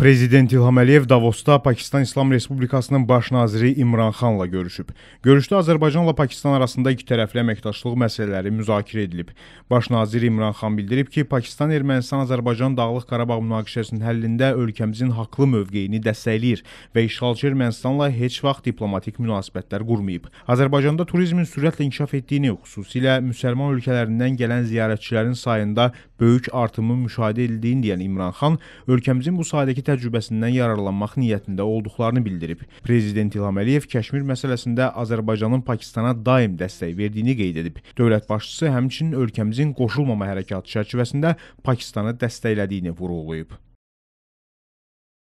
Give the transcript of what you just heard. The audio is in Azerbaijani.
Prezident İlham Əliyev Davosda Pakistan İslam Respublikasının baş naziri İmran Xanla görüşüb. Görüşdə Azərbaycanla Pakistan arasında iki tərəfli əməkdaşlıq məsələləri müzakirə edilib. Baş nazir İmran Xan bildirib ki, Pakistan Ermənistan-Azərbaycan Dağlıq Qarabağ münaqişəsinin həllində ölkəmizin haqlı mövqeyini dəstəkləyir və işğalçı Ermənistanla heç vaxt diplomatik münasibətlər qurmayıb. Azərbaycanda turizmin sürətlə inkişaf etdiyini, xüsusilə müsəlman ölkələrindən gələn ziyarətçilərin sayında böyük artımın müşahidə edildiyini deyən İmran Xan, ölkəmizin bu sahədəki təcrübəsindən yararlanmaq niyyətində olduqlarını bildirib. Prezident İlham Əliyev Kəşmir məsələsində Azərbaycanın Pakistana daim dəstək verdiyini qeyd edib. Dövlət başçısı həmçinin ölkəmizin qoşulmama hərəkatı çərçivəsində Pakistanı dəstəklədiyini vurğulayıb.